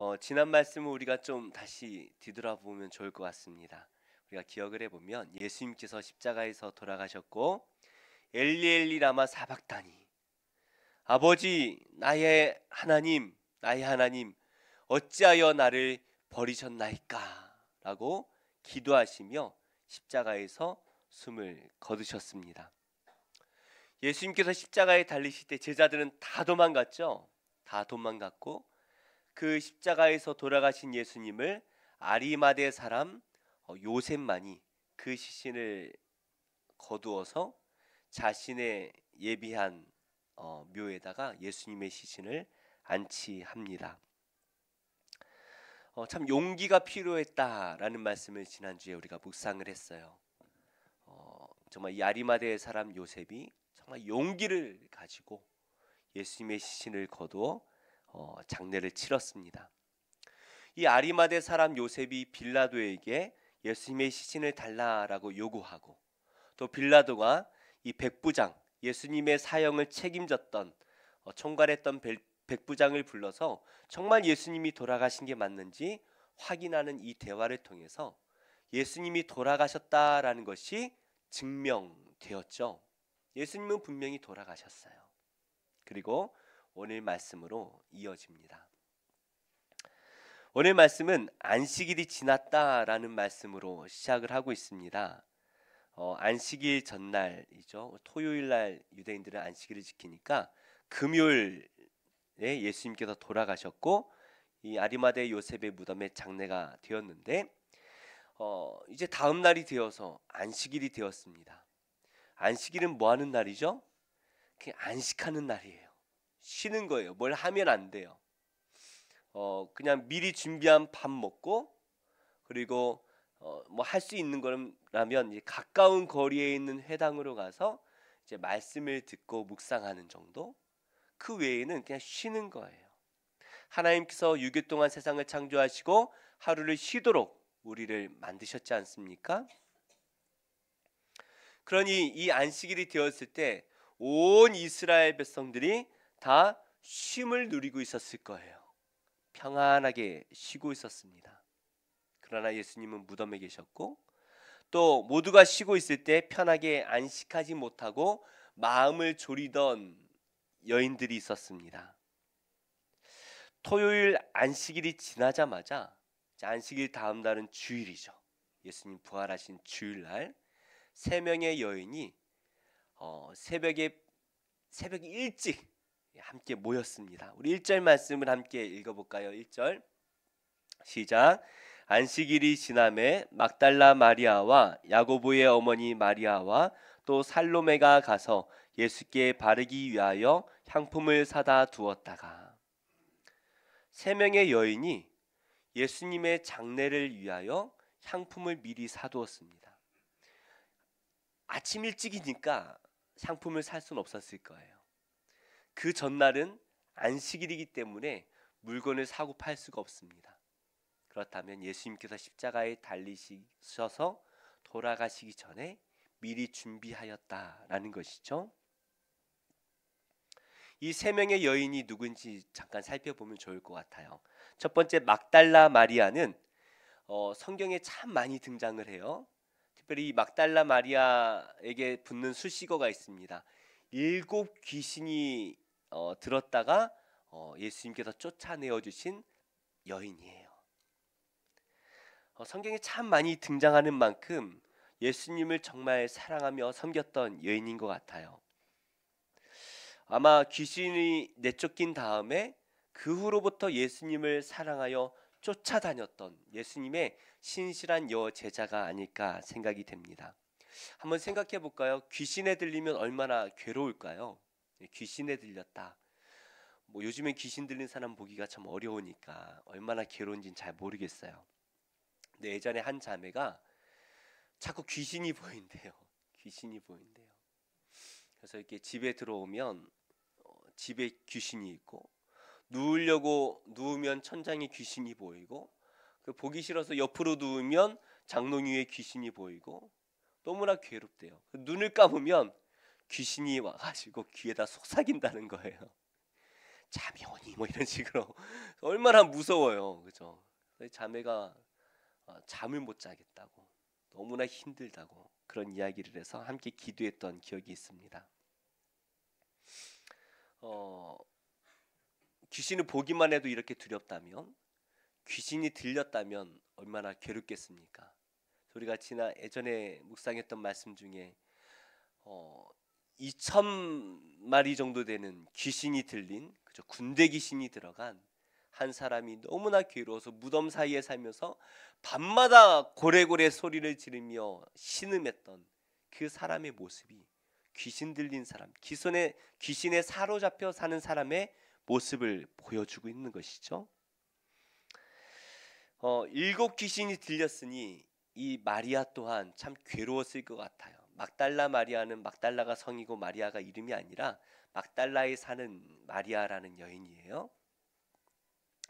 어, 지난 말씀을 우리가 좀 다시 뒤돌아보면 좋을 것 같습니다. 우리가 기억을 해보면 예수님께서 십자가에서 돌아가셨고 엘리엘리 라마 사박다니 아버지 나의 하나님 나의 하나님 어찌하여 나를 버리셨나이까 라고 기도하시며 십자가에서 숨을 거두셨습니다. 예수님께서 십자가에 달리실 때 제자들은 다 도망갔죠. 다 도망갔고 그 십자가에서 돌아가신 예수님을 아리마대 사람 어, 요셉만이 그 시신을 거두어서 자신의 예비한 어, 묘에다가 예수님의 시신을 안치합니다. 어, 참 용기가 필요했다라는 말씀을 지난주에 우리가 묵상을 했어요. 어, 정말 이 아리마대의 사람 요셉이 정말 용기를 가지고 예수님의 시신을 거두어 어, 장례를 치렀습니다. 이 아리마대 사람 요셉이 빌라도에게 예수님의 시신을 달라라고 요구하고 또 빌라도가 이 백부장 예수님의 사형을 책임졌던 어, 총괄했던 백부장을 불러서 정말 예수님이 돌아가신 게 맞는지 확인하는 이 대화를 통해서 예수님이 돌아가셨다라는 것이 증명되었죠. 예수님은 분명히 돌아가셨어요. 그리고 오늘 말씀으로 이어집니다. 오늘 말씀은 안식일이 지났다라는 말씀으로 시작을 하고 있습니다. 어, 안식일 전날이죠. 토요일 날 유대인들은 안식일을 지키니까 금요일에 예수님께서 돌아가셨고 이 아리마대 요셉의 무덤에 장례가 되었는데 어, 이제 다음 날이 되어서 안식일이 되었습니다. 안식일은 뭐 하는 날이죠? 안식하는 날이에요. 쉬는 거예요. 뭘 하면 안 돼요. 어, 그냥 미리 준비한 밥 먹고 그리고 어, 뭐할 수 있는 거라면 가까운 거리에 있는 회당으로 가서 이제 말씀을 듣고 묵상하는 정도. 그 외에는 그냥 쉬는 거예요. 하나님께서 6일 동안 세상을 창조하시고 하루를 쉬도록 우리를 만드셨지 않습니까? 그러니 이 안식일이 되었을 때 온 이스라엘 백성들이 다 쉼을 누리고 있었을 거예요. 평안하게 쉬고 있었습니다. 그러나 예수님은 무덤에 계셨고 또 모두가 쉬고 있을 때 편하게 안식하지 못하고 마음을 졸이던 여인들이 있었습니다. 토요일 안식일이 지나자마자 안식일 다음 날은 주일이죠. 예수님 부활하신 주일날 세 명의 여인이 어, 새벽에 새벽 일찍 예, 함께 모였습니다. 우리 1절 말씀을 함께 읽어볼까요? 1절 시작 안식일이 지남에 막달라 마리아와 야고보의 어머니 마리아와 또 살로메가 가서 예수께 바르기 위하여 향품을 사다 두었다가 세 명의 여인이 예수님의 장례를 위하여 향품을 미리 사두었습니다. 아침 일찍이니까 상품을 살 수는 없었을 거예요. 그 전날은 안식일이기 때문에 물건을 사고 팔 수가 없습니다. 그렇다면 예수님께서 십자가에 달리셔서 돌아가시기 전에 미리 준비하였다라는 것이죠. 이 세 명의 여인이 누군지 잠깐 살펴보면 좋을 것 같아요. 첫 번째 막달라 마리아는 어, 성경에 참 많이 등장을 해요. 특별히 막달라 마리아에게 붙는 수식어가 있습니다. 일곱 귀신이 어, 들었다가 어, 예수님께서 쫓아내어 주신 여인이에요. 어, 성경에 참 많이 등장하는 만큼 예수님을 정말 사랑하며 섬겼던 여인인 것 같아요. 아마 귀신이 내쫓긴 다음에 그 후로부터 예수님을 사랑하여 쫓아다녔던 예수님의 신실한 여 제자가 아닐까 생각이 됩니다. 한번 생각해 볼까요? 귀신에 들리면 얼마나 괴로울까요? 귀신에 들렸다. 뭐 요즘엔 귀신 들린 사람 보기가 참 어려우니까 얼마나 괴로운지는 잘 모르겠어요. 근데 예전에 한 자매가 자꾸 귀신이 보인대요. 귀신이 보인대요. 그래서 이렇게 집에 들어오면 어, 집에 귀신이 있고 누우려고 누우면 천장에 귀신이 보이고 그 보기 싫어서 옆으로 누우면 장롱 위에 귀신이 보이고 너무나 괴롭대요. 그 눈을 감으면 귀신이 와가지고 귀에다 속삭인다는 거예요. 자매 오니 뭐 이런 식으로 얼마나 무서워요, 그죠? 자매가 어, 잠을 못 자겠다고 너무나 힘들다고 그런 이야기를 해서 함께 기도했던 기억이 있습니다. 어, 귀신을 보기만 해도 이렇게 두렵다면 귀신이 들렸다면 얼마나 괴롭겠습니까? 우리가 지난 예전에 묵상했던 말씀 중에 어, 2천 마리 정도 되는 귀신이 들린 그저 군대 귀신이 들어간 한 사람이 너무나 괴로워서 무덤 사이에 살면서 밤마다 고래고래 소리를 지르며 신음했던 그 사람의 모습이 귀신 들린 사람, 기손의 귀신에 사로잡혀 사는 사람의 모습을 보여주고 있는 것이죠. 어, 일곱 귀신이 들렸으니 이 마리아 또한 참 괴로웠을 것 같아요. 막달라 마리아는 막달라가 성이고 마리아가 이름이 아니라 막달라에 사는 마리아라는 여인이에요.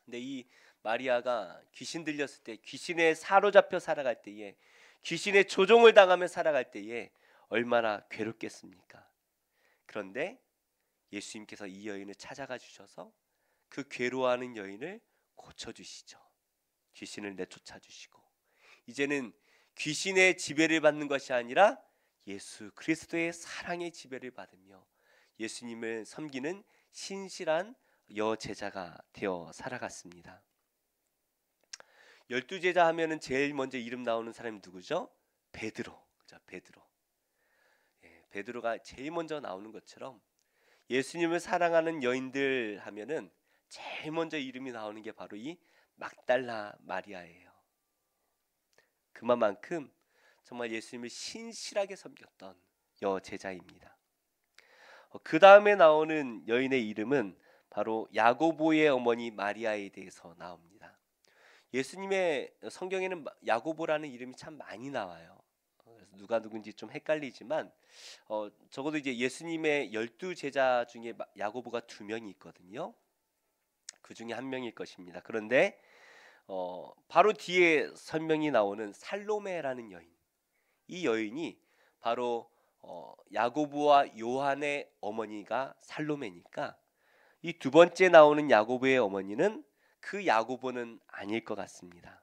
근데 이 마리아가 귀신 들렸을 때 귀신에 사로잡혀 살아갈 때에 귀신의 조종을 당하며 살아갈 때에 얼마나 괴롭겠습니까? 그런데 예수님께서 이 여인을 찾아가 주셔서 그 괴로워하는 여인을 고쳐 주시죠. 귀신을 내쫓아 주시고 이제는 귀신의 지배를 받는 것이 아니라 예수 그리스도의 사랑의 지배를 받으며 예수님을 섬기는 신실한 여제자가 되어 살아갔습니다. 열두 제자 하면은 제일 먼저 이름 나오는 사람이 누구죠? 베드로. 그죠? 베드로. 예, 베드로가 제일 먼저 나오는 것처럼 예수님을 사랑하는 여인들 하면은 제일 먼저 이름이 나오는 게 바로 이 막달라 마리아예요. 그만큼 정말 예수님을 신실하게 섬겼던 여제자입니다. 어, 그 다음에 나오는 여인의 이름은 바로 야고보의 어머니 마리아에 대해서 나옵니다. 예수님의 성경에는 야고보라는 이름이 참 많이 나와요. 그래서 누가 누군지 좀 헷갈리지만 어, 적어도 이제 예수님의 열두 제자 중에 야고보가 두 명이 있거든요. 그 중에 한 명일 것입니다. 그런데 어, 바로 뒤에 설명이 나오는 살로메라는 여인. 이 여인이 바로 어, 야고보와 요한의 어머니가 살로메니까 이 두 번째 나오는 야고보의 어머니는 그 야고보는 아닐 것 같습니다.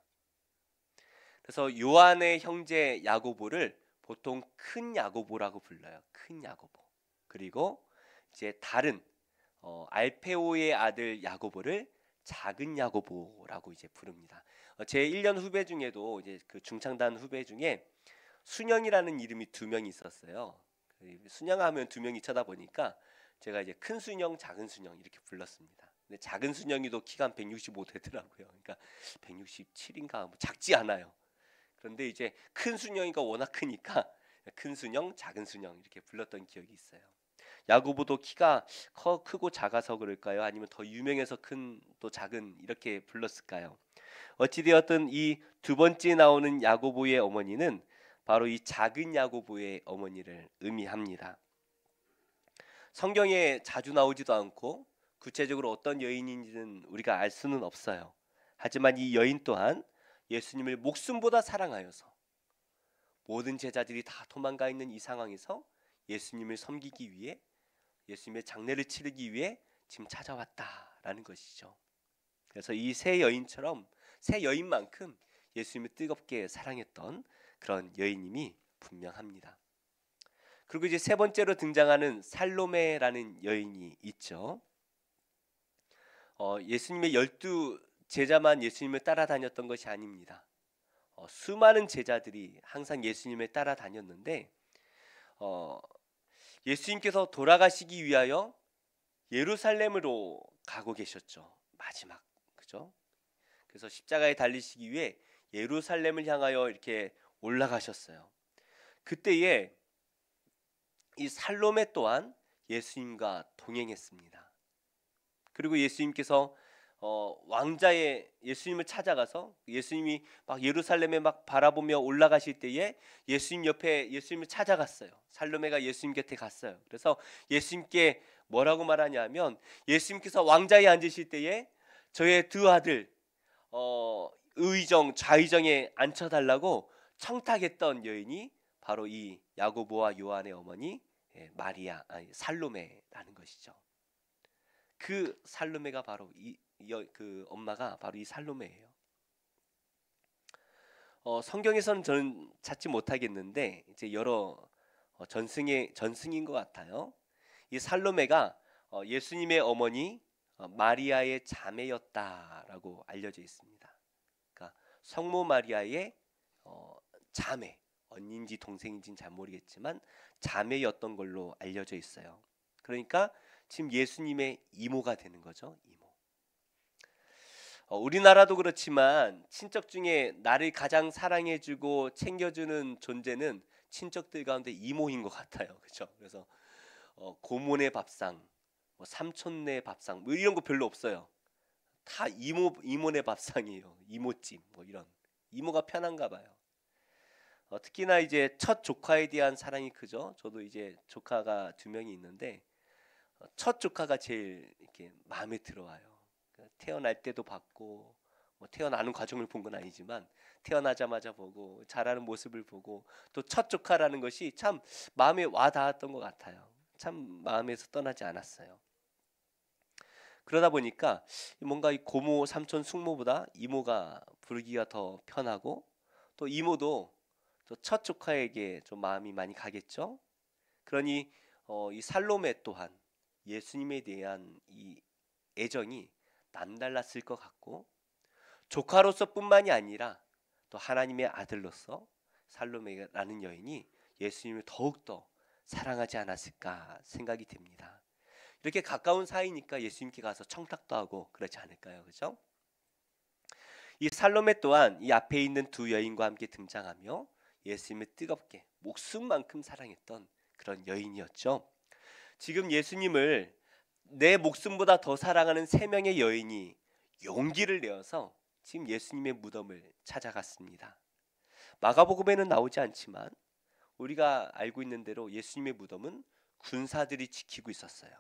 그래서 요한의 형제 야고보를 보통 큰 야고보라고 불러요. 큰 야고보. 그리고 이제 다른 어, 알페오의 아들 야고보를 작은 야고보라고 이제 부릅니다. 어, 제 1년 후배 중에도 이제 그 중창단 후배 중에 순영이라는 이름이 두 명이 있었어요. 그 순영하면 두 명이 쳐다보니까 제가 이제 큰 순영, 작은 순영 이렇게 불렀습니다. 근데 작은 순영이도 키가 165 되더라고요. 그러니까 167인가 뭐 작지 않아요. 그런데 이제 큰 순영이가 워낙 크니까 큰 순영, 작은 순영 이렇게 불렀던 기억이 있어요. 야구보도 키가 커 크고 작아서 그럴까요? 아니면 더 유명해서 큰 또 작은 이렇게 불렀을까요? 어찌되었든 이 두 번째 나오는 야고보의 어머니는 바로 이 작은 야고보의 어머니를 의미합니다. 성경에 자주 나오지도 않고 구체적으로 어떤 여인인지는 우리가 알 수는 없어요. 하지만 이 여인 또한 예수님을 목숨보다 사랑하여서 모든 제자들이 다 도망가 있는 이 상황에서 예수님을 섬기기 위해 예수님의 장례를 치르기 위해 지금 찾아왔다라는 것이죠. 그래서 이 세 여인처럼 세 여인만큼 예수님을 뜨겁게 사랑했던 그런 여인임이 분명합니다. 그리고 이제 세 번째로 등장하는 살로메라는 여인이 있죠. 어, 예수님의 열두 제자만 예수님을 따라다녔던 것이 아닙니다. 어, 수많은 제자들이 항상 예수님을 따라다녔는데 어, 예수님께서 돌아가시기 위하여 예루살렘으로 가고 계셨죠. 마지막 그죠? 그래서 십자가에 달리시기 위해 예루살렘을 향하여 이렇게 올라가셨어요. 그때에 이살롬에 또한 예수님과 동행했습니다. 그리고 예수님께서 어, 왕자의 예수님을 찾아가서 예수님이 막 예루살렘에 막 바라보며 올라가실 때에 예수님 옆에 예수님을 찾아갔어요. 살로메가 예수님 곁에 갔어요. 그래서 예수님께 뭐라고 말하냐면 예수님께서 왕자에 앉으실 때에 저의 두 아들 어, 의정 좌의정에 앉혀달라고 청탁했던 여인이 바로 이 야고보와 요한의 어머니 예, 마리아 아니 살로메라는 것이죠. 그 살로메가 바로 이 그 엄마가 바로 이 살로메예요. 어, 성경에서는 저는 찾지 못하겠는데 이제 여러 어, 전승의 전승인 것 같아요. 이 살로메가 어, 예수님의 어머니 어, 마리아의 자매였다라고 알려져 있습니다. 그러니까 성모 마리아의 자매 언니인지 동생인지는 잘 모르겠지만 자매였던 걸로 알려져 있어요. 그러니까 지금 예수님의 이모가 되는 거죠. 이모. 어, 우리나라도 그렇지만 친척 중에 나를 가장 사랑해주고 챙겨주는 존재는 친척들 가운데 이모인 것 같아요. 그렇죠? 그래서 어, 고모네 밥상, 뭐 삼촌네 밥상 뭐 이런 거 별로 없어요. 다 이모 이모네 밥상이에요. 이모찜 뭐 이런 이모가 편한가 봐요. 어, 특히나 이제 첫 조카에 대한 사랑이 크죠. 저도 이제 조카가 두 명이 있는데 어, 첫 조카가 제일 이렇게 마음에 들어와요. 그 태어날 때도 봤고 뭐 태어나는 과정을 본 건 아니지만 태어나자마자 보고 자라는 모습을 보고 또 첫 조카라는 것이 참 마음에 와 닿았던 것 같아요. 참 마음에서 떠나지 않았어요. 그러다 보니까 뭔가 이 고모, 삼촌, 숙모보다 이모가 부르기가 더 편하고 또 이모도 또첫 조카에게 좀 마음이 많이 가겠죠. 그러니 어, 이 살로메 또한 예수님에 대한 이 애정이 남달랐을 것 같고 조카로서뿐만이 아니라 또 하나님의 아들로서 살로메라는 여인이 예수님을 더욱더 사랑하지 않았을까 생각이 됩니다. 이렇게 가까운 사이니까 예수님께 가서 청탁도 하고 그렇지 않을까요? 그죠? 이 살로메 또한 이 앞에 있는 두 여인과 함께 등장하며 예수님을 뜨겁게 목숨만큼 사랑했던 그런 여인이었죠. 지금 예수님을 내 목숨보다 더 사랑하는 세 명의 여인이 용기를 내어서 지금 예수님의 무덤을 찾아갔습니다. 마가복음에는 나오지 않지만 우리가 알고 있는 대로 예수님의 무덤은 군사들이 지키고 있었어요.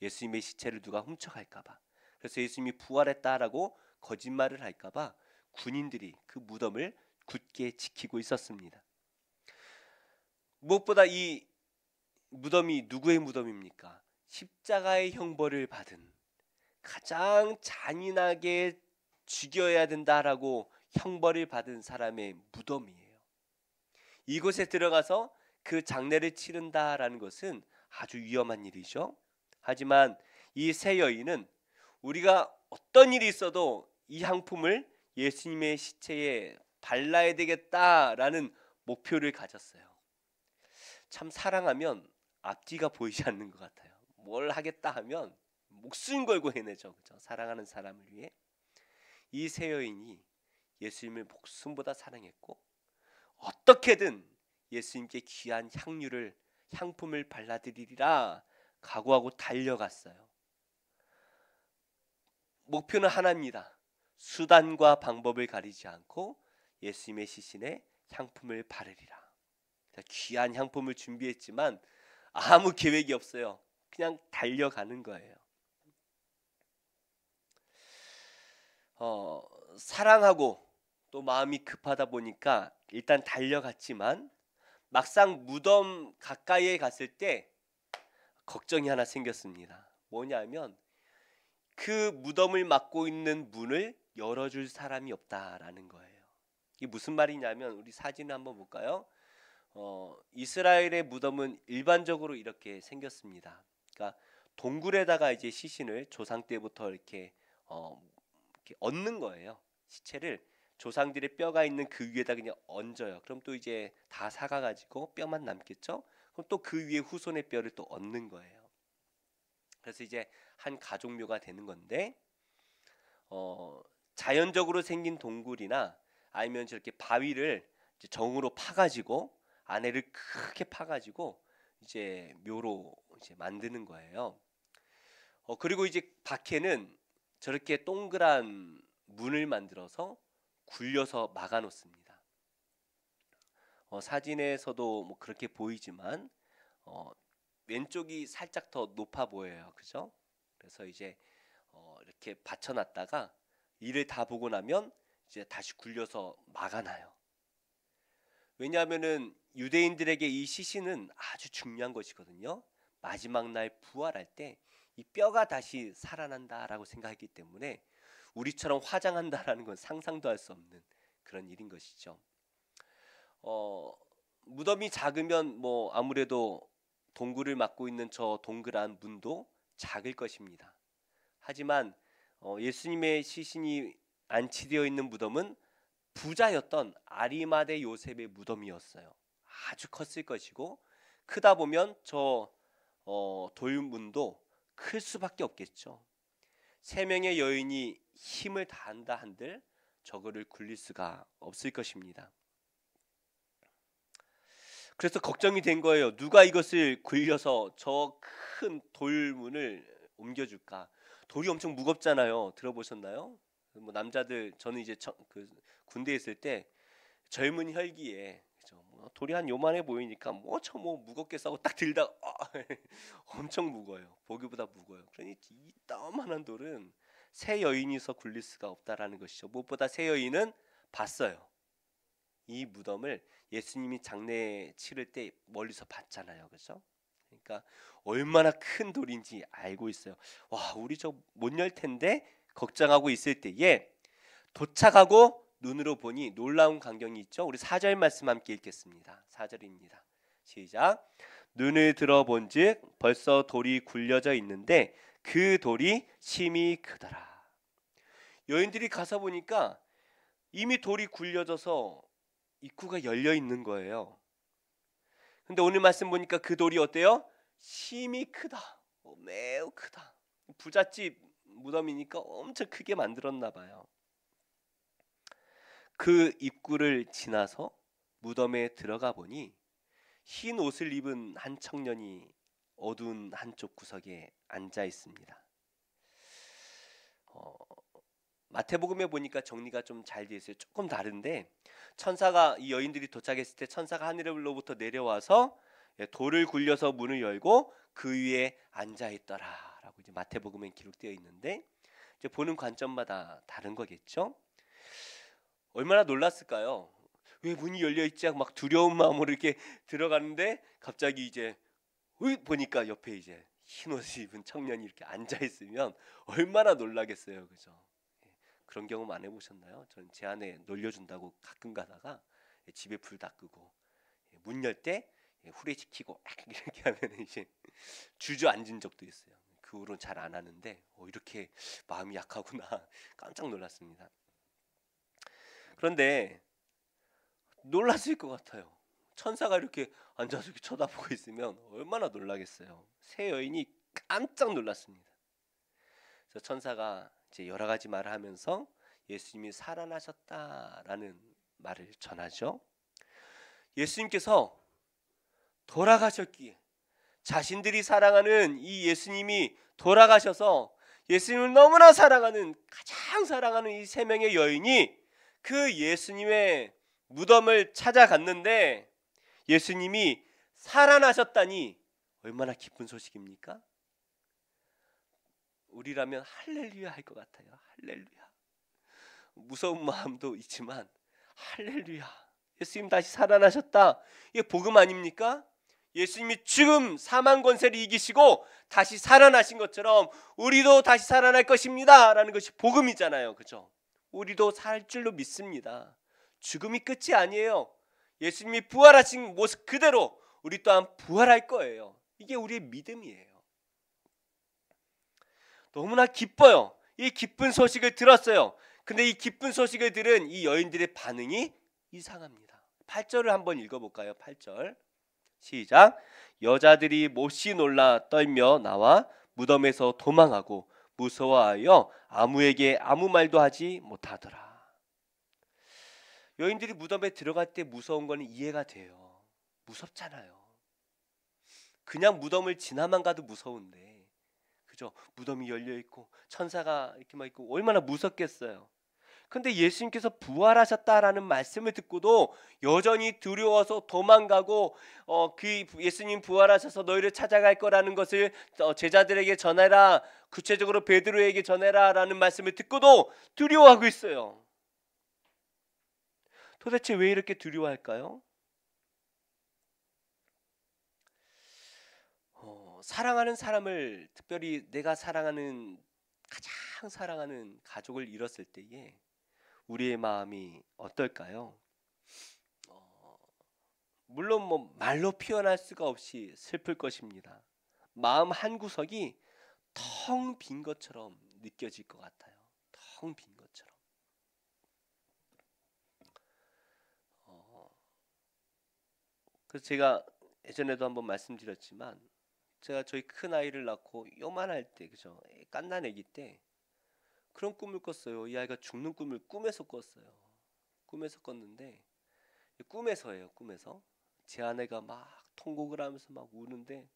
예수님의 시체를 누가 훔쳐갈까봐. 그래서 예수님이 부활했다라고 거짓말을 할까봐 군인들이 그 무덤을 굳게 지키고 있었습니다. 무엇보다 이 무덤이 누구의 무덤입니까? 십자가의 형벌을 받은 가장 잔인하게 죽여야 된다라고 형벌을 받은 사람의 무덤이에요. 이곳에 들어가서 그 장례를 치른다라는 것은 아주 위험한 일이죠. 하지만 이 세 여인은 우리가 어떤 일이 있어도 이 향품을 예수님의 시체에 발라야 되겠다라는 목표를 가졌어요. 참 사랑하면 앞뒤가 보이지 않는 것 같아요. 뭘 하겠다 하면 목숨 걸고 해내죠. 그죠? 사랑하는 사람을 위해 이 세 여인이 예수님을 목숨보다 사랑했고 어떻게든 예수님께 귀한 향유를 향품을 발라드리리라 각오하고 달려갔어요. 목표는 하나입니다. 수단과 방법을 가리지 않고 예수님의 시신에 향품을 바르리라. 귀한 향품을 준비했지만 아무 계획이 없어요. 그냥 달려가는 거예요. 어, 사랑하고 또 마음이 급하다 보니까 일단 달려갔지만 막상 무덤 가까이에 갔을 때 걱정이 하나 생겼습니다. 뭐냐면 그 무덤을 막고 있는 문을 열어줄 사람이 없다라는 거예요. 이게 무슨 말이냐면 우리 사진을 한번 볼까요? 어, 이스라엘의 무덤은 일반적으로 이렇게 생겼습니다. 그러니까 동굴에다가 이제 시신을 조상 때부터 이렇게, 어, 이렇게 얹는 거예요. 시체를 조상들의 뼈가 있는 그 위에다 그냥 얹어요. 그럼 또 이제 다 사가가지고 뼈만 남겠죠? 그럼 또 그 위에 후손의 뼈를 또 얹는 거예요. 그래서 이제 한 가족묘가 되는 건데, 어, 자연적으로 생긴 동굴이나 아니면 저렇게 바위를 정으로 파가지고 안에를 크게 파가지고 이제 묘로 이제 만드는 거예요. 어, 그리고 이제 밖에는 저렇게 동그란 문을 만들어서 굴려서 막아놓습니다. 어, 사진에서도 뭐 그렇게 보이지만 어, 왼쪽이 살짝 더 높아 보여요, 그죠? 그래서 이제 어, 이렇게 받쳐놨다가 이를 다 보고 나면 이제 다시 굴려서 막아놔요. 왜냐하면은 유대인들에게 이 시신은 아주 중요한 것이거든요. 마지막 날 부활할 때 이 뼈가 다시 살아난다라고 생각했기 때문에 우리처럼 화장한다라는 건 상상도 할 수 없는 그런 일인 것이죠. 어, 무덤이 작으면 뭐 아무래도 동굴을 막고 있는 저 동그란 문도 작을 것입니다. 하지만 어, 예수님의 시신이 안치되어 있는 무덤은 부자였던 아리마대 요셉의 무덤이었어요. 아주 컸을 것이고 크다 보면 저 어, 돌문도 클 수밖에 없겠죠. 세 명의 여인이 힘을 다한다 한들 저거를 굴릴 수가 없을 것입니다. 그래서 걱정이 된 거예요. 누가 이것을 굴려서 저 큰 돌문을 옮겨줄까? 돌이 엄청 무겁잖아요. 들어보셨나요? 그 뭐 남자들 저는 이제 저, 그 군대 있을 때 젊은 혈기에 그죠? 뭐 돌이 한 요만해 보이니까 뭐저뭐 뭐 무겁게 싸고 딱 들다 어, 엄청 무거워요. 보기보다 무거워요. 그러니 이 따만한 돌은 새 여인이서 굴릴 수가 없다라는 것이죠. 무엇보다 새 여인은 봤어요. 이 무덤을 예수님이 장례 치를 때 멀리서 봤잖아요. 그죠? 그러니까 얼마나 큰 돌인지 알고 있어요. 와, 우리 저 못 열 텐데 걱정하고 있을 때에 도착하고 눈으로 보니 놀라운 광경이 있죠. 우리 사절 말씀 함께 읽겠습니다. 사절입니다 시작. 눈을 들어본즉 벌써 돌이 굴려져 있는데 그 돌이 심히 크더라. 여인들이 가서 보니까 이미 돌이 굴려져서 입구가 열려 있는 거예요. 근데 오늘 말씀 보니까 그 돌이 어때요? 심히 크다. 매우 크다. 부잣집 무덤이니까 엄청 크게 만들었나 봐요. 그 입구를 지나서 무덤에 들어가 보니 흰 옷을 입은 한 청년이 어두운 한쪽 구석에 앉아 있습니다. 어, 마태복음에 보니까 정리가 좀 잘 되어 있어요. 조금 다른데 천사가 이 여인들이 도착했을 때 천사가 하늘로부터 내려와서 예, 돌을 굴려서 문을 열고 그 위에 앉아 있더라. 있고 이제 마태복음에 기록되어 있는데 이제 보는 관점마다 다른 거겠죠. 얼마나 놀랐을까요? 왜 문이 열려 있지 하고 막 두려운 마음으로 이렇게 들어가는데 갑자기 이제 보니까 옆에 이제 흰옷 입은 청년이 이렇게 앉아 있으면 얼마나 놀라겠어요, 그죠? 예, 그런 경험 안 해보셨나요? 저는 제 안에 놀려준다고 가끔 가다가 예, 집에 불 다 끄고 예, 문열 때 후레 지키고 이렇게 하면 이제 주저앉은 적도 있어요. 그 후로는 잘 안 하는데 어, 이렇게 마음이 약하구나 깜짝 놀랐습니다. 그런데 놀랐을 것 같아요. 천사가 이렇게 앉아서 이렇게 쳐다보고 있으면 얼마나 놀라겠어요. 새 여인이 깜짝 놀랐습니다. 그래서 천사가 이제 여러 가지 말을 하면서 예수님이 살아나셨다라는 말을 전하죠. 예수님께서 돌아가셨기에 자신들이 사랑하는 이 예수님이 돌아가셔서 예수님을 너무나 사랑하는 가장 사랑하는 이 세 명의 여인이 그 예수님의 무덤을 찾아갔는데 예수님이 살아나셨다니 얼마나 기쁜 소식입니까? 우리라면 할렐루야 할 것 같아요. 할렐루야. 무서운 마음도 있지만 할렐루야. 예수님 다시 살아나셨다. 이게 복음 아닙니까? 예수님이 지금 사망 권세를 이기시고 다시 살아나신 것처럼 우리도 다시 살아날 것입니다라는 것이 복음이잖아요. 그죠? 우리도 살 줄로 믿습니다. 죽음이 끝이 아니에요. 예수님이 부활하신 모습 그대로 우리 또한 부활할 거예요. 이게 우리의 믿음이에요. 너무나 기뻐요. 이 기쁜 소식을 들었어요. 근데 이 기쁜 소식을 들은 이 여인들의 반응이 이상합니다. 8절을 한번 읽어볼까요? 8절. 시작. 여자들이 몹시 놀라 떨며 나와 무덤에서 도망하고 무서워하여 아무에게 아무 말도 하지 못하더라. 여인들이 무덤에 들어갈 때 무서운 거 이해가 돼요. 무섭잖아요. 그냥 무덤을 지나만 가도 무서운데. 그죠? 무덤이 열려 있고 천사가 이렇게 막 있고 얼마나 무섭겠어요. 근데 예수님께서 부활하셨다라는 말씀을 듣고도 여전히 두려워서 도망가고 어, 그 예수님 부활하셔서 너희를 찾아갈 거라는 것을 어, 제자들에게 전해라. 구체적으로 베드로에게 전해라라는 말씀을 듣고도 두려워하고 있어요. 도대체 왜 이렇게 두려워할까요? 어, 사랑하는 사람을 특별히 내가 사랑하는 가장 사랑하는 가족을 잃었을 때에 우리의 마음이 어떨까요? 어, 물론 뭐 말로 표현할 수가 없이 슬플 것입니다. 마음 한 구석이 텅 빈 것처럼 느껴질 것 같아요. 텅 빈 것처럼. 어, 그래서 제가 예전에도 한번 말씀드렸지만 제가 저희 큰 아이를 낳고 요만할 때 그죠 깐난 아기 때 그런 꿈을 꿨어요. 이 아이가 죽는 꿈을 꿈에서 꿨어요. 꿈에서 꿨는데 꿈에서예요. 꿈에서 제 아내가 막 통곡을 하면서 막 우는데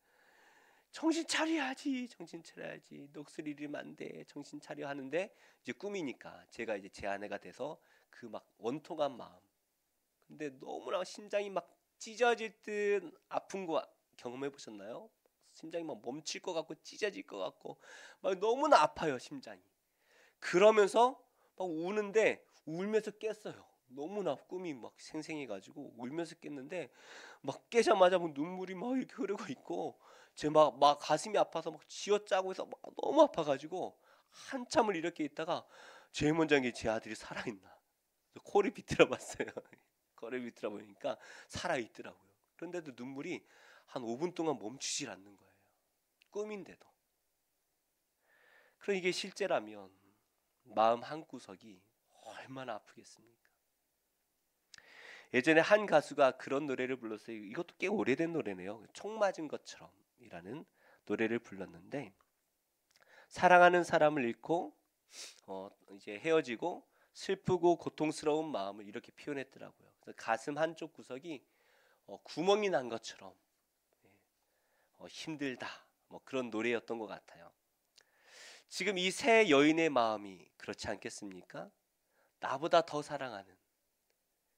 정신 차려야지, 정신 차려야지, 녹슬이리면 안 돼, 정신 차려 하는데 이제 꿈이니까 제가 이제 제 아내가 돼서 그 막 원통한 마음. 근데 너무나 심장이 막 찢어질 듯 아픈 거 경험해 보셨나요? 심장이 막 멈출 것 같고 찢어질 것 같고 막 너무나 아파요 심장이. 그러면서 막 우는데 울면서 깼어요. 너무나 꿈이 막 생생해가지고 울면서 깼는데 막 깨자마자 뭐 눈물이 막 이렇게 흐르고 있고 제 막 막 가슴이 아파서 막 쥐어짜고 해서 막 너무 아파가지고 한참을 이렇게 있다가 제일 먼저 한게제 아들이 살아있나 코를 비틀어 봤어요 코를 비틀어 보니까 살아있더라고요 그런데도 눈물이 한 5분 동안 멈추질 않는 거예요 꿈인데도 그럼 이게 실제라면 마음 한구석이 얼마나 아프겠습니까? 예전에 한 가수가 그런 노래를 불렀어요. 이것도 꽤 오래된 노래네요. 총 맞은 것처럼이라는 노래를 불렀는데 사랑하는 사람을 잃고 어, 이제 헤어지고 슬프고 고통스러운 마음을 이렇게 표현했더라고요. 가슴 한쪽 구석이 어, 구멍이 난 것처럼 예, 어, 힘들다 뭐 그런 노래였던 것 같아요. 지금 이 세 여인의 마음이 그렇지 않겠습니까? 나보다 더 사랑하는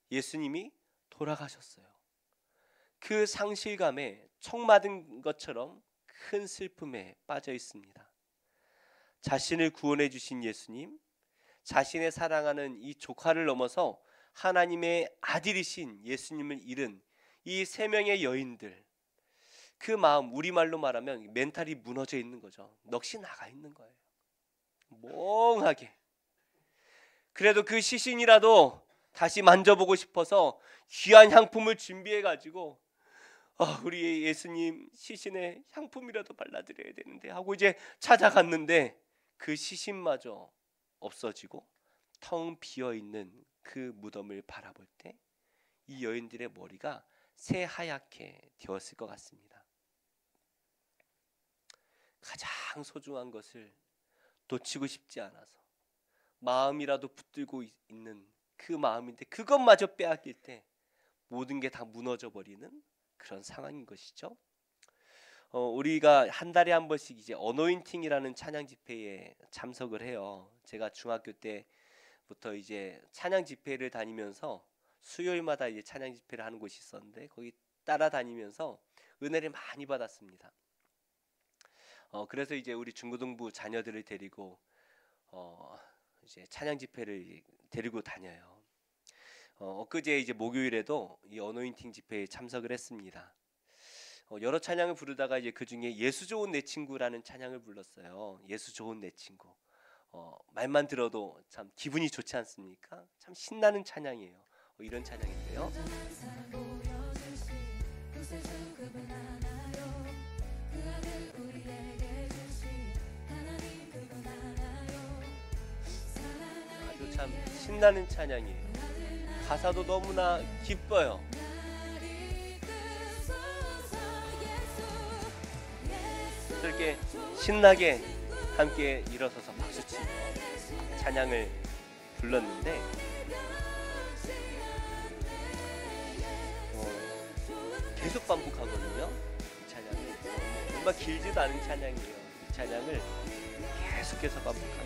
예수님이 돌아가셨어요. 그 상실감에 총 맞은 것처럼 큰 슬픔에 빠져 있습니다. 자신을 구원해 주신 예수님, 자신의 사랑하는 이 조카를 넘어서 하나님의 아들이신 예수님을 잃은 이 세 명의 여인들, 그 마음 우리말로 말하면 멘탈이 무너져 있는 거죠. 넋이 나가 있는 거예요. 멍하게. 그래도 그 시신이라도 다시 만져보고 싶어서 귀한 향품을 준비해 가지고 아, 어, 우리 예수님 시신에 향품이라도 발라드려야 되는데 하고 이제 찾아갔는데 그 시신마저 없어지고 텅 비어 있는 그 무덤을 바라볼 때 이 여인들의 머리가 새하얗게 되었을 것 같습니다. 가장 소중한 것을 놓치고 싶지 않아서 마음이라도 붙들고 있는 그 마음인데 그것마저 빼앗길 때 모든 게 다 무너져 버리는 그런 상황인 것이죠. 어, 우리가 한 달에 한 번씩 이제 어노인팅이라는 찬양 집회에 참석을 해요. 제가 중학교 때부터 이제 찬양 집회를 다니면서 수요일마다 이제 찬양 집회를 하는 곳이 있었는데 거기 따라다니면서 은혜를 많이 받았습니다. 어, 그래서 이제 우리 중고등부 자녀들을 데리고 어, 이제 찬양 집회를 데리고 다녀요. 어, 그제 이제 목요일에도 이 어노인팅 집회에 참석을 했습니다. 어, 여러 찬양을 부르다가 이제 그 중에 예수 좋은 내 친구라는 찬양을 불렀어요. 예수 좋은 내 친구. 어, 말만 들어도 참 기분이 좋지 않습니까? 참 신나는 찬양이에요. 어, 이런 찬양인데요. 신나는 찬양이에요. 가사도 너무나 기뻐요. 이렇게 신나게 함께 일어서서 박수치고 찬양을 불렀는데 어, 계속 반복하거든요. 이 찬양이 정말 길지도 않은 찬양이에요. 이 찬양을 계속해서 반복합니다.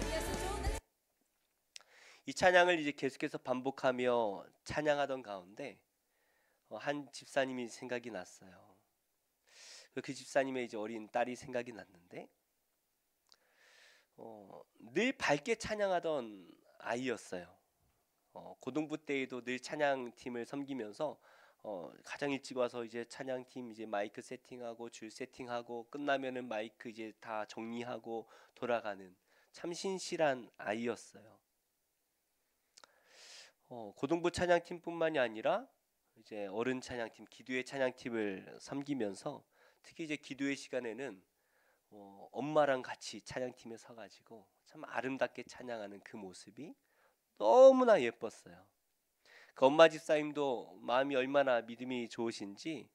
이 찬양을 이제 계속해서 반복하며 찬양하던 가운데 어, 한 집사님이 생각이 났어요. 그 집사님의 이제 어린 딸이 생각이 났는데 어, 늘 밝게 찬양하던 아이였어요. 어, 고등부 때에도 늘 찬양팀을 섬기면서 어, 가장 일찍 와서 이제 찬양팀 이제 마이크 세팅하고 줄 세팅하고 끝나면은 마이크 이제 다 정리하고 돌아가는 참 신실한 아이였어요. 어, 고등부 찬양팀뿐만이 아니라 이제 어른 찬양팀, 기도의 찬양팀을 섬기면서 특히 이제 기도의 시간에는 어, 엄마랑 같이 찬양팀에 서가지고 참 아름답게 찬양하는 그 모습이 너무나 예뻤어요. 그 엄마 집사님도 마음이 얼마나 믿음이 좋으신지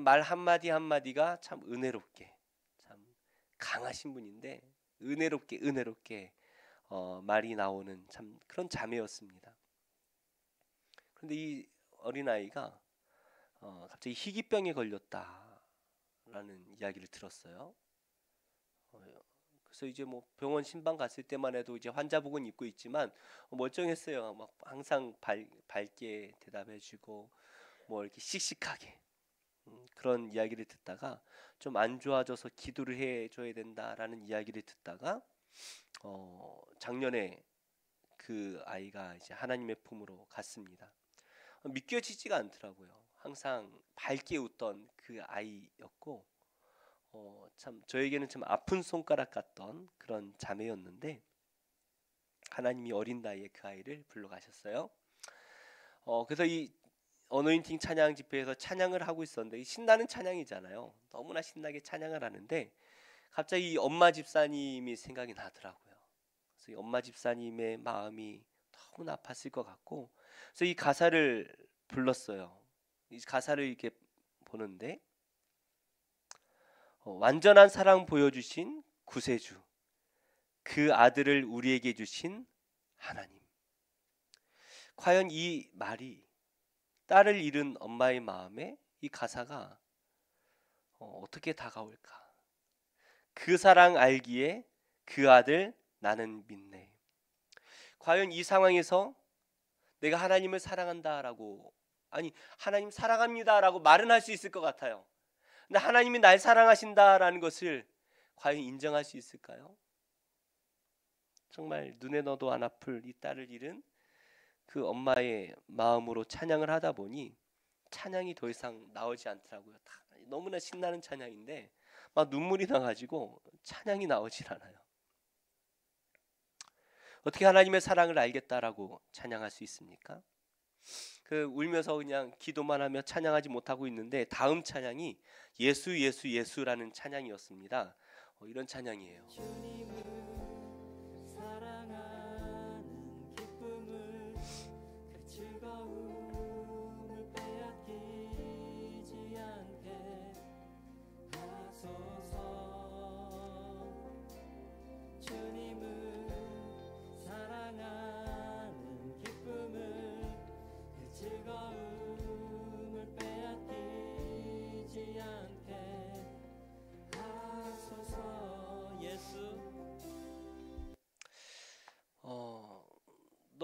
말 한마디 한마디가 참 은혜롭게 참 강하신 분인데 은혜롭게 은혜롭게 어, 말이 나오는 참 그런 자매였습니다. 그런데 이 어린아이가 어, 갑자기 희귀병에 걸렸다라는 이야기를 들었어요. 어, 그래서 이제 뭐 병원 신방 갔을 때만 해도 이제 환자복은 입고 있지만 멀쩡했어요. 막 항상 발, 밝게 대답해주고 뭐 이렇게 씩씩하게 음, 그런 이야기를 듣다가 좀 안 좋아져서 기도를 해줘야 된다라는 이야기를 듣다가 어, 작년에 그 아이가 이제 하나님의 품으로 갔습니다. 믿겨지지가 않더라고요. 항상 밝게 웃던 그 아이였고 어, 참 저에게는 참 아픈 손가락 같던 그런 자매였는데 하나님이 어린 나이에 그 아이를 불러 가셨어요. 어, 그래서 이 어노인팅 찬양 집회에서 찬양을 하고 있었는데 신나는 찬양이잖아요. 너무나 신나게 찬양을 하는데 갑자기 엄마 집사님이 생각이 나더라고요. 그래서 이 엄마 집사님의 마음이 너무나 아팠을 것 같고 그래서 이 가사를 불렀어요. 이 가사를 이렇게 보는데 어, 완전한 사랑 보여주신 구세주 그 아들을 우리에게 주신 하나님. 과연 이 말이 딸을 잃은 엄마의 마음에 이 가사가 어, 어떻게 다가올까? 그 사랑 알기에 그 아들 나는 믿네. 과연 이 상황에서 내가 하나님을 사랑한다라고 아니 하나님 사랑합니다라고 말은 할 수 있을 것 같아요. 근데 하나님이 날 사랑하신다라는 것을 과연 인정할 수 있을까요? 정말 눈에 넣어도 안 아플 이 딸을 잃은 그 엄마의 마음으로 찬양을 하다 보니 찬양이 더 이상 나오지 않더라고요. 너무나 신나는 찬양인데 막 눈물이 나가지고 찬양이 나오질 않아요. 어떻게 하나님의 사랑을 알겠다라고 찬양할 수 있습니까? 그 울면서 그냥 기도만 하며 찬양하지 못하고 있는데 다음 찬양이 예수 예수 예수라는 찬양이었습니다. 어, 이런 찬양이에요.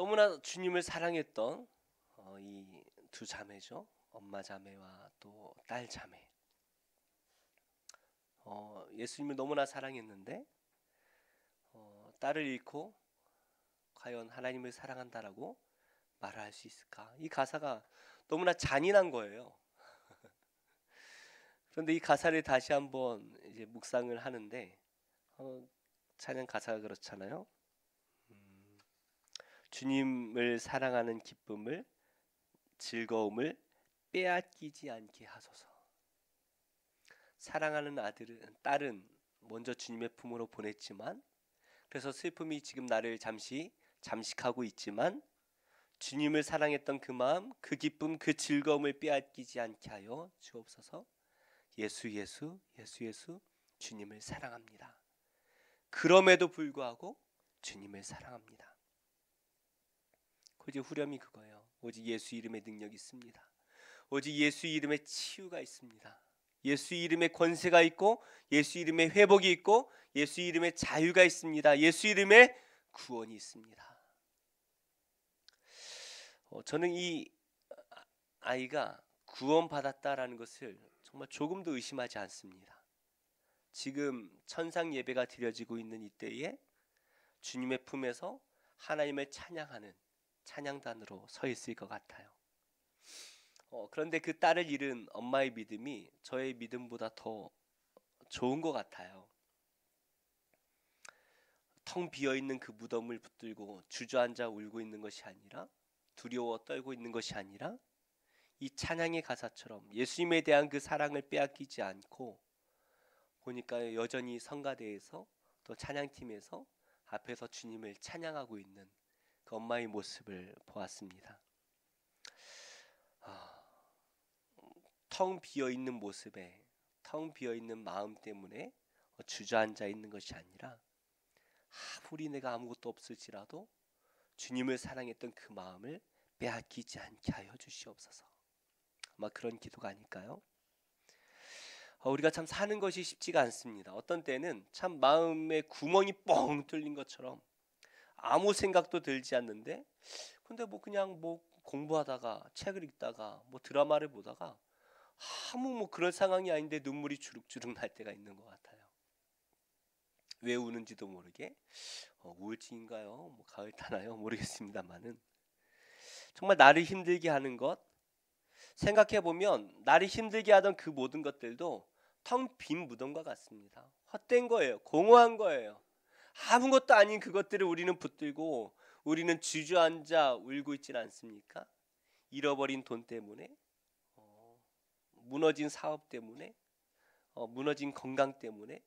너무나 주님을 사랑했던 어, 이두 자매죠. 엄마 자매와 또 딸 자매. 어, 예수님을 너무나 사랑했는데 어, 딸을 잃고 과연 하나님을 사랑한다라고 말할 수 있을까? 이 가사가 너무나 잔인한 거예요. 그런데 이 가사를 다시 한번 이제 묵상을 하는데 어, 찬양 가사가 그렇잖아요. 주님을 사랑하는 기쁨을 즐거움을 빼앗기지 않게 하소서. 사랑하는 아들은 딸은 먼저 주님의 품으로 보냈지만 그래서 슬픔이 지금 나를 잠시 잠식하고 있지만 주님을 사랑했던 그 마음, 그 기쁨, 그 즐거움을 빼앗기지 않게 하여 주옵소서. 예수 예수 예수 예수 주님을 사랑합니다. 그럼에도 불구하고 주님을 사랑합니다. 아버 후렴이 그거예요. 오직 예수 이름의 능력이 있습니다. 오직 예수 이름의 치유가 있습니다. 예수 이름의 권세가 있고 예수 이름의 회복이 있고 예수 이름의 자유가 있습니다. 예수 이름의 구원이 있습니다. 어, 저는 이 아이가 구원받았다라는 것을 정말 조금도 의심하지 않습니다. 지금 천상 예배가 드려지고 있는 이때에 주님의 품에서 하나님을 찬양하는 찬양단으로 서 있을 것 같아요. 어, 그런데 그 딸을 잃은 엄마의 믿음이 저의 믿음보다 더 좋은 것 같아요. 텅 비어 있는 그 무덤을 붙들고 주저앉아 울고 있는 것이 아니라 두려워 떨고 있는 것이 아니라 이 찬양의 가사처럼 예수님에 대한 그 사랑을 빼앗기지 않고 보니까 여전히 성가대에서 또 찬양팀에서 앞에서 주님을 찬양하고 있는 그 엄마의 모습을 보았습니다. 아, 텅 비어 있는 모습에 텅 비어 있는 마음 때문에 주저앉아 있는 것이 아니라 아무리 내가 아무것도 없을지라도 주님을 사랑했던 그 마음을 빼앗기지 않게 하여 주시옵소서. 아마 그런 기도가 아닐까요? 어, 우리가 참 사는 것이 쉽지가 않습니다. 어떤 때는 참 마음의 구멍이 뻥 뚫린 것처럼 아무 생각도 들지 않는데 근데 뭐 그냥 뭐 공부하다가 책을 읽다가 뭐 드라마를 보다가 아무 뭐 그럴 상황이 아닌데 눈물이 주룩주룩 날 때가 있는 것 같아요. 왜 우는지도 모르게 어, 우울증인가요? 뭐 가을 타나요? 모르겠습니다만은 정말 나를 힘들게 하는 것 생각해 보면 나를 힘들게 하던 그 모든 것들도 텅 빈 무덤과 같습니다. 헛된 거예요. 공허한 거예요. 아무것도 아닌 그것들을 우리는 붙들고 우리는 주저앉아 울고 있진 않습니까? 잃어버린 돈 때문에, 어, 무너진 사업 때문에, 어, 무너진 건강 때문에,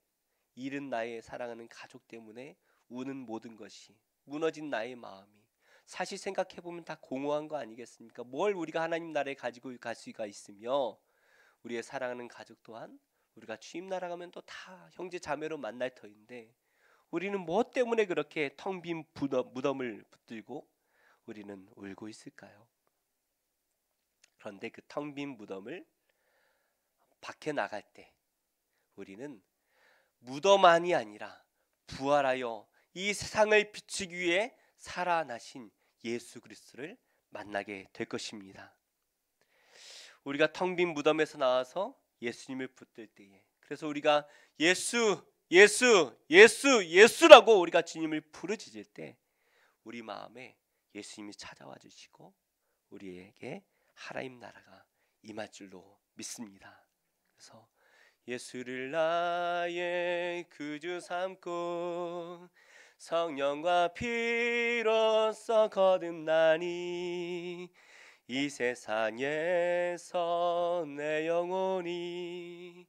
잃은 나의 사랑하는 가족 때문에 우는 모든 것이 무너진 나의 마음이 사실 생각해 보면 다 공허한 거 아니겠습니까? 뭘 우리가 하나님 나라에 가지고 갈 수가 있으며 우리의 사랑하는 가족 또한 우리가 취임 나라 가면 또 다 형제 자매로 만날 터인데 우리는 무엇 뭐 때문에 그렇게 텅 빈 무덤을 붙들고 우리는 울고 있을까요? 그런데 그 텅빈 무덤을 밖에 나갈 때 우리는 무덤만이 아니라 부활하여 이 세상을 비추기 위해 살아나신 예수 그리스도를 만나게 될 것입니다. 우리가 텅 빈 무덤에서 나와서 예수님을 붙들 때에 그래서 우리가 예수 예수, 예수, 예수라고 우리가 주님을 부르짖을 때 우리 마음에 예수님이 찾아와 주시고 우리에게 하나님 나라가 임할 줄로 믿습니다. 그래서 예수를 나의 구주 삼고 성령과 피로써 거듭나니 이 세상에서 내 영혼이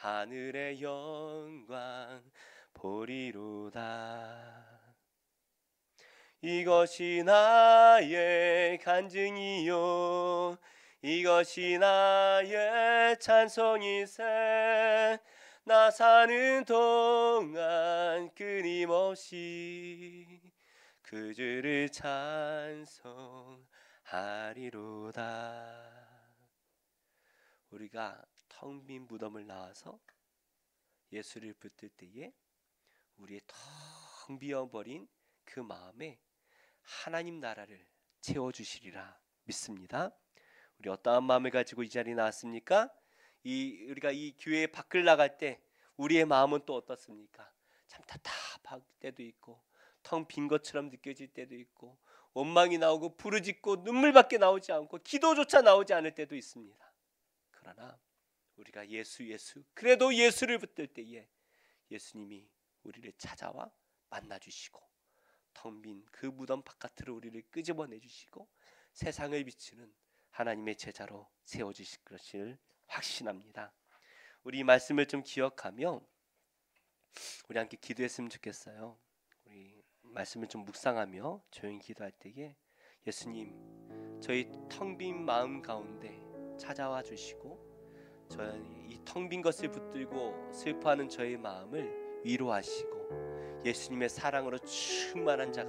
하늘의 영광 보리로다. 이것이 나의 간증이요 이것이 나의 찬송이세 나 사는 동안 끊임없이 그 주를 찬송하리로다 우리가 텅빈 무덤을 나와서 예수를 붙들 때에 우리의 텅 비어버린 그 마음에 하나님 나라를 채워주시리라 믿습니다. 우리 어떠한 마음을 가지고 이 자리에 나왔습니까? 이 우리가 이 교회 밖을 나갈 때 우리의 마음은 또 어떻습니까? 참 답답할 때도 있고 텅 빈 것처럼 느껴질 때도 있고 원망이 나오고 부르짖고 눈물밖에 나오지 않고 기도조차 나오지 않을 때도 있습니다. 그러나 우리가 예수 예수 그래도 예수를 붙들 때에 예수님이 우리를 찾아와 만나 주시고 텅 빈 그 무덤 바깥으로 우리를 끄집어내 주시고 세상의 비치는 하나님의 제자로 세워 주실 것을 확신합니다. 우리 말씀을 좀 기억하며 우리 함께 기도했으면 좋겠어요. 우리 말씀을 좀 묵상하며 조용히 기도할 때에 예수님 저희 텅 빈 마음 가운데 찾아와 주시고 저는 이텅 빈 것을 붙들고 슬퍼하는 저의 마음을 위로하시고 예수님의 사랑으로 충만한 자가